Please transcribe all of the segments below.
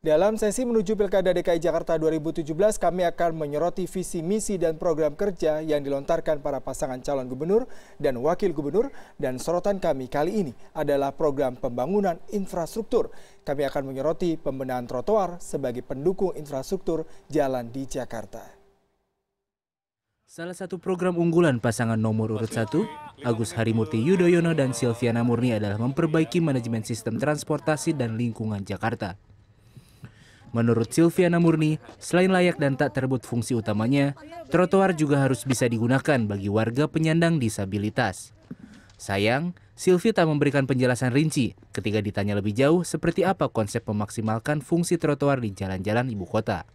Dalam sesi menuju Pilkada DKI Jakarta 2017, kami akan menyoroti visi misi dan program kerja yang dilontarkan para pasangan calon gubernur dan wakil gubernur dan sorotan kami kali ini adalah program pembangunan infrastruktur. Kami akan menyoroti pembenahan trotoar sebagai pendukung infrastruktur jalan di Jakarta. Salah satu program unggulan pasangan nomor urut 1, Agus Harimurti Yudhoyono dan Silviana Murni adalah memperbaiki manajemen sistem transportasi dan lingkungan Jakarta. Menurut Silviana Murni, selain layak dan tak terbut fungsi utamanya, trotoar juga harus bisa digunakan bagi warga penyandang disabilitas. Sayang, Silvi tak memberikan penjelasan rinci ketika ditanya lebih jauh seperti apa konsep memaksimalkan fungsi trotoar di jalan-jalan ibu kota.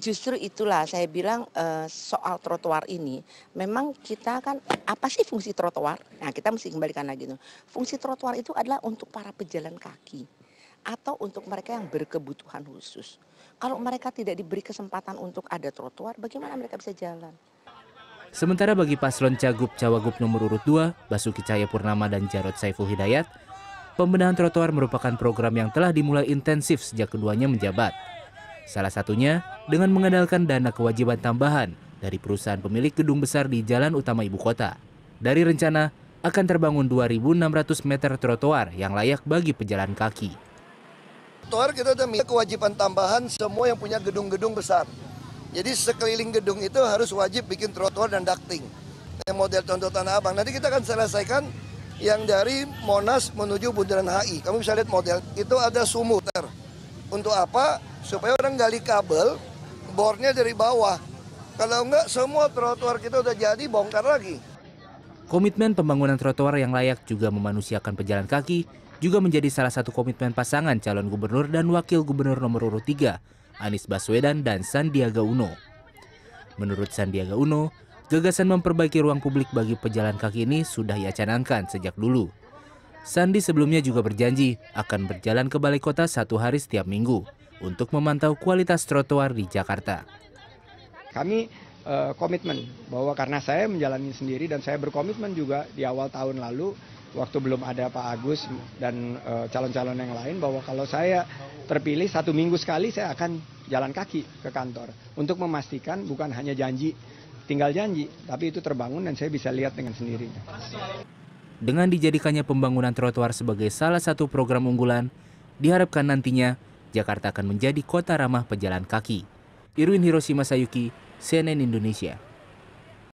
Justru itulah saya bilang eh, soal trotoar ini, memang kita kan apa sih fungsi trotoar? Nah kita mesti kembalikan lagi Fungsi trotoar itu adalah untuk para pejalan kaki atau untuk mereka yang berkebutuhan khusus. Kalau mereka tidak diberi kesempatan untuk ada trotoar, bagaimana mereka bisa jalan? Sementara bagi paslon Cagup Cawagup nomor urut 2, Basuki Cahaya Purnama dan Jarod Saiful Hidayat, pembenahan trotoar merupakan program yang telah dimulai intensif sejak keduanya menjabat. Salah satunya dengan mengandalkan dana kewajiban tambahan dari perusahaan pemilik gedung besar di jalan utama ibu kota. Dari rencana, akan terbangun 2.600 meter trotoar yang layak bagi pejalan kaki trotoar kita gitu udah minta kewajiban tambahan semua yang punya gedung-gedung besar. Jadi sekeliling gedung itu harus wajib bikin trotoar dan ducting. Yang model contoh Tanah Abang. Nanti kita akan selesaikan yang dari Monas menuju Bundaran HI. Kamu bisa lihat model. Itu ada sumuter. Untuk apa? Supaya orang gali kabel, bornya dari bawah. Kalau enggak semua trotoar kita udah jadi bongkar lagi. Komitmen pembangunan trotoar yang layak juga memanusiakan pejalan kaki juga menjadi salah satu komitmen pasangan calon gubernur dan wakil gubernur nomor urut 3, Anies Baswedan dan Sandiaga Uno. Menurut Sandiaga Uno, gagasan memperbaiki ruang publik bagi pejalan kaki ini sudah ia canangkan sejak dulu. Sandi sebelumnya juga berjanji akan berjalan ke balai kota satu hari setiap minggu untuk memantau kualitas trotoar di Jakarta. Kami komitmen eh, komitmen bahwa karena saya menjalani sendiri dan saya berkomitmen juga di awal tahun lalu waktu belum ada Pak Agus dan eh, calon-calon yang lain bahwa kalau saya terpilih satu minggu sekali saya akan jalan kaki ke kantor untuk memastikan bukan hanya janji tinggal janji tapi itu terbangun dan saya bisa lihat dengan sendirinya. Dengan dijadikannya pembangunan trotoar sebagai salah satu program unggulan, diharapkan nantinya Jakarta akan menjadi kota ramah pejalan kaki. Irwin Hiroshima Sayuki, CNN Indonesia.